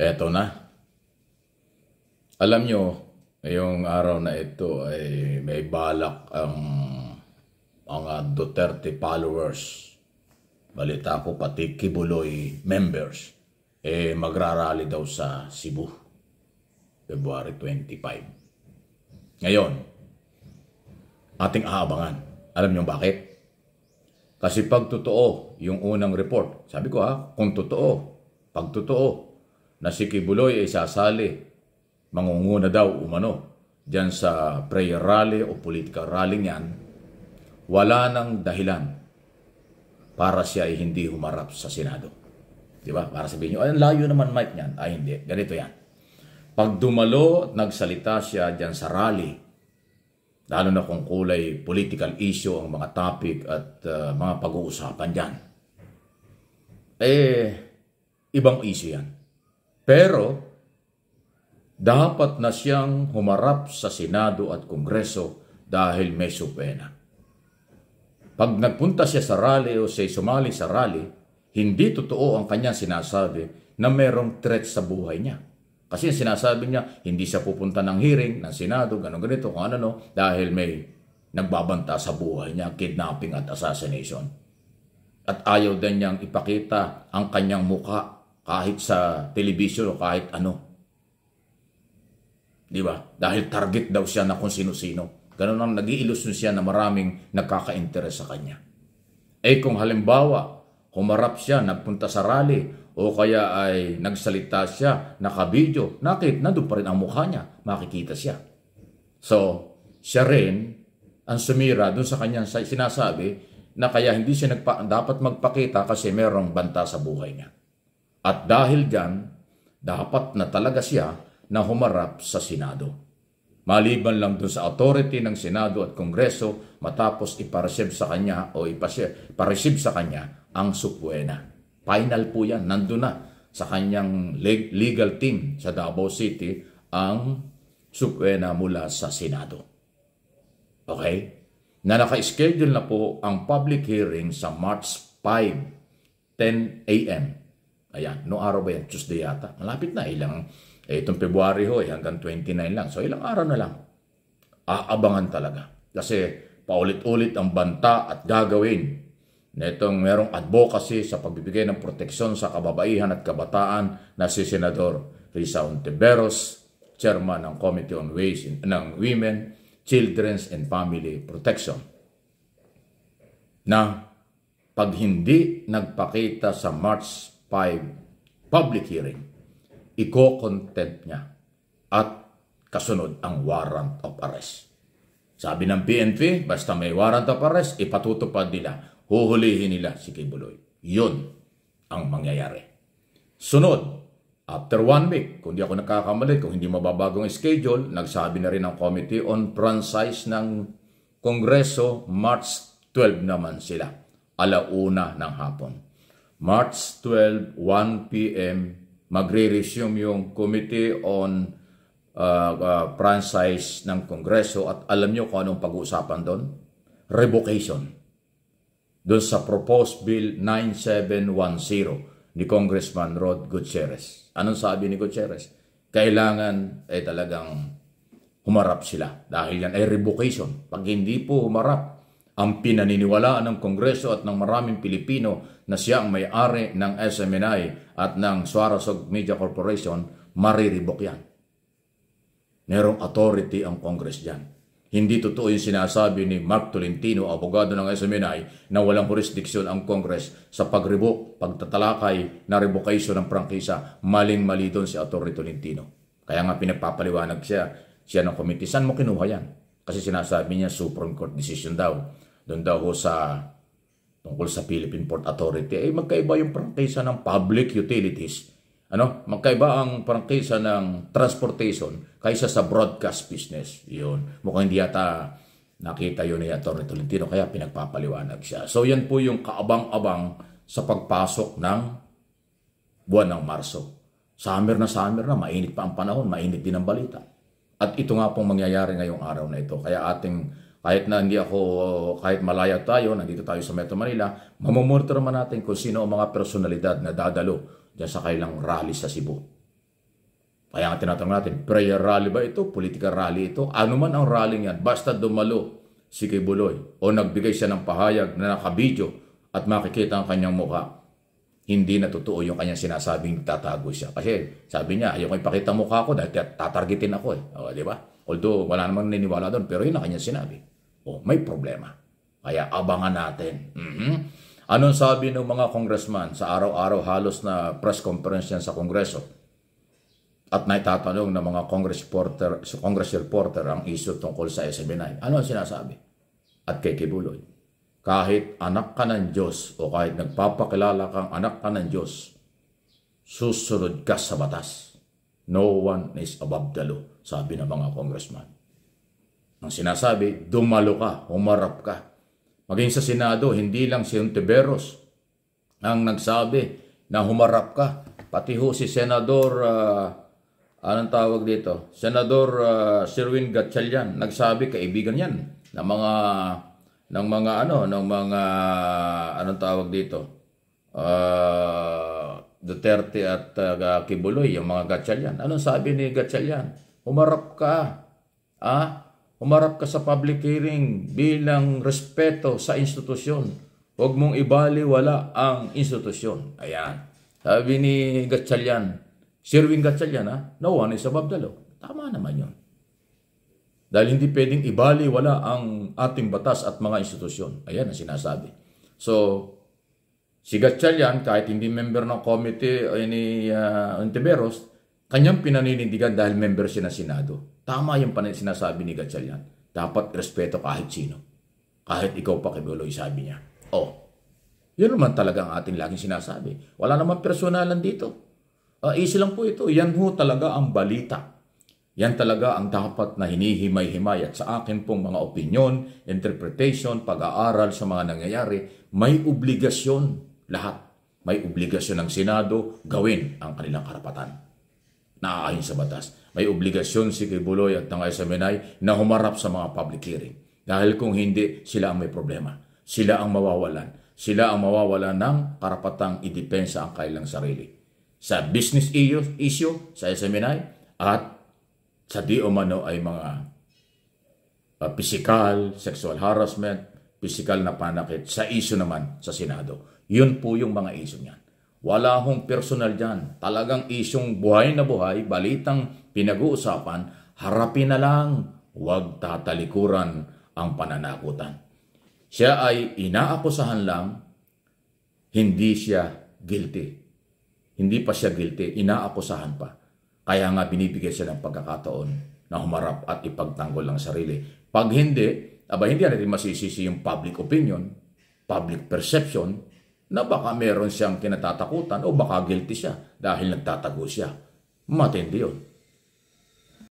eto na. Alam nyo, ngayong araw na ito ay may balak ang mga Duterte followers. Balita ko pati Kibuloy members eh magrarally daw sa Cebu. February 25. Ngayon, ating aabangan. Alam nyo bakit? Kasi pag totoo yung unang report, sabi ko ha, kung totoo, pag totoo, na si Kibuloy ay sasali. Mangunguna daw umano dyan sa prayer rally o political rally niyan. Wala nang dahilan para siya ay hindi humarap sa Senado. Di ba? Para sabihin niyo, ay layo naman Mike niyan. Ay hindi, ganito yan. Pag dumalo, at nagsalita siya dyan sa rally, lalo na kung kulay political issue ang mga topic at uh, mga pag-uusapan dyan. Eh, ibang issue yan. Pero, dapat na siyang humarap sa Senado at Kongreso dahil may subena. Pag nagpunta siya sa rally o siya sumali sa rally, hindi totoo ang kanyang sinasabi na merong threat sa buhay niya. Kasi sinasabi niya, hindi siya pupunta ng hearing, ng Senado, ganun ganito, kung ano no, dahil may nagbabanta sa buhay niya, kidnapping at assassination. At ayaw din niyang ipakita ang kanyang muka kahit sa television o kahit ano. Di ba? Dahil target daw siya na kung sino-sino. Ganun ang nag-iilusyon siya na maraming nagkaka-interes sa kanya. Eh kung halimbawa, humarap siya, nagpunta sa rally, o kaya ay nagsalita siya, nakabidyo, nakit, nandun pa rin ang mukha niya, makikita siya. So, siya rin ang sumira doon sa kanyang sinasabi na kaya hindi siya nagpa- dapat magpakita kasi merong banta sa buhay niya. At dahil gan, dapat na talaga siya na humarap sa Senado. Maliban lang dun sa authority ng Senado at Kongreso matapos ipareceive sa kanya o ipareceive sa kanya ang supuena. Final po yan, nandun na sa kanyang legal team sa Davao City ang supuena mula sa Senado. Okay? Na naka-schedule na po ang public hearing sa March 5, 10 a.m. Ayan, no araw ba yan? Tuesday yata. Malapit na, ilang, eh, itong February ho, eh, hanggang 29 lang. So ilang araw na lang. Aabangan talaga. Kasi paulit-ulit ang banta at gagawin netong merong advocacy sa pagbibigay ng proteksyon sa kababaihan at kabataan na si Senador Risa Ontiveros, chairman ng Committee on Ways in, ng Women, Children's and Family Protection na pag hindi nagpakita sa March 5 public hearing, iko-content niya at kasunod ang warrant of arrest. Sabi ng PNP, basta may warrant of arrest, ipatutupad nila, huhulihin nila si Kibuloy. Yun ang mangyayari. Sunod, after one week, kung di ako nakakamali, kung hindi mababagong schedule, nagsabi na rin ang Committee on Franchise ng Kongreso, March 12 naman sila, alauna ng hapon. March 12, 1 p.m., magre-resume yung Committee on uh, uh, Franchise ng Kongreso at alam nyo kung anong pag-uusapan doon? Revocation. Doon sa proposed bill 9710 ni Congressman Rod Gutierrez. Anong sabi ni Gutierrez? Kailangan ay eh, talagang humarap sila dahil yan ay revocation. Pag hindi po humarap, ang pinaniniwalaan ng Kongreso at ng maraming Pilipino na siya ang may-ari ng SMNI at ng Suarasog Media Corporation, mariribok yan. Merong authority ang Kongres dyan. Hindi totoo yung sinasabi ni Mark Tolentino, abogado ng SMNI, na walang jurisdiction ang Kongres sa pagribok, pagtatalakay na revocation ng prangkisa. Maling-mali doon si Atty. Tolentino. Kaya nga pinagpapaliwanag siya, siya ng committee. San mo kinuha yan? Kasi sinasabi niya Supreme Court decision daw doon daw ho sa tungkol sa Philippine Port Authority, ay magkaiba yung prangkisa ng public utilities. Ano? Magkaiba ang prangkisa ng transportation kaysa sa broadcast business. Yun. Mukhang hindi yata nakita yun ni Atty. Tolentino kaya pinagpapaliwanag siya. So yan po yung kaabang-abang sa pagpasok ng buwan ng Marso. Summer na summer na, mainit pa ang panahon, mainit din ang balita. At ito nga pong mangyayari ngayong araw na ito. Kaya ating kahit na hindi ako, kahit malaya tayo, nandito tayo sa Metro Manila, mamumurto man natin kung sino ang mga personalidad na dadalo dyan sa kailang rally sa Cebu. Kaya nga tinatanong natin, prayer rally ba ito? Political rally ito? Ano man ang rally niyan, basta dumalo si kay Buloy o nagbigay siya ng pahayag na nakabidyo at makikita ang kanyang mukha, hindi na totoo yung kanyang sinasabing tatago siya. Kasi sabi niya, ayaw ko ipakita mukha ko dahil tatargetin ako eh. O, di ba? Although wala namang naniniwala doon, pero yun ang kanyang sinabi. Oh, may problema. Kaya abangan natin. Mm-hmm. Anong sabi ng mga congressman sa araw-araw halos na press conference yan sa Kongreso? At naitatanong ng mga congress reporter, congress reporter ang issue tungkol sa SB9. Ano ang sinasabi? At kay Kibuloy, kahit anak ka ng Diyos o kahit nagpapakilala kang anak ka ng Diyos, susunod ka sa batas. No one is above the law, sabi ng mga congressman. Ang sinasabi, dumalo ka, humarap ka. Maging sa Senado, hindi lang si Untiveros ang nagsabi na humarap ka. Pati ho si Senador, uh, anong tawag dito? Senador uh, Sirwin Gatchalian, nagsabi kaibigan yan ng mga ng mga ano ng mga anong tawag dito uh, Duterte at uh, Kibuloy, yung mga Gatchalian. Anong sabi ni Gatchalian? Humarap ka. Ah, Umarap ka sa public hearing bilang respeto sa institusyon. Huwag mong ibaliwala ang institusyon. Ayan. Sabi ni Gatchalian, Sirwin Gatchalian, ha? no one is above the law. Tama naman yun. Dahil hindi pwedeng ibaliwala ang ating batas at mga institusyon. Ayan ang sinasabi. So, si Gatchalian, kahit hindi member ng committee eh, ni uh, ah, Antiveros, Kanyang pinaninindigan dahil member siya ng Senado. Tama yung panin sinasabi ni Gatchalian. Dapat respeto kahit sino. Kahit ikaw pa, Kibuloy, sabi niya. Oh, yun naman talaga ang ating laging sinasabi. Wala naman personalan dito. Uh, easy lang po ito. Yan ho talaga ang balita. Yan talaga ang dapat na hinihimay-himay at sa akin pong mga opinion, interpretation, pag-aaral sa mga nangyayari, may obligasyon lahat. May obligasyon ng Senado gawin ang kanilang karapatan na ayon sa batas. May obligasyon si kay Buloy at Tangay Saminay na humarap sa mga public hearing. Dahil kung hindi, sila ang may problema. Sila ang mawawalan. Sila ang mawawalan ng karapatang idepensa ang kailang sarili. Sa business issue, sa SMNI, at sa di umano ay mga uh, ah, physical, sexual harassment, physical na panakit sa issue naman sa Senado. Yun po yung mga issue niyan. Wala hong personal dyan. Talagang isyong buhay na buhay, balitang pinag-uusapan, harapin na lang, huwag tatalikuran ang pananakutan. Siya ay inaakusahan lang, hindi siya guilty. Hindi pa siya guilty, inaakusahan pa. Kaya nga binibigyan siya ng pagkakataon na humarap at ipagtanggol ang sarili. Pag hindi, aba hindi natin masisisi yung public opinion, public perception, na baka meron siyang kinatatakutan o baka guilty siya dahil nagtatago siya. Matindi yun.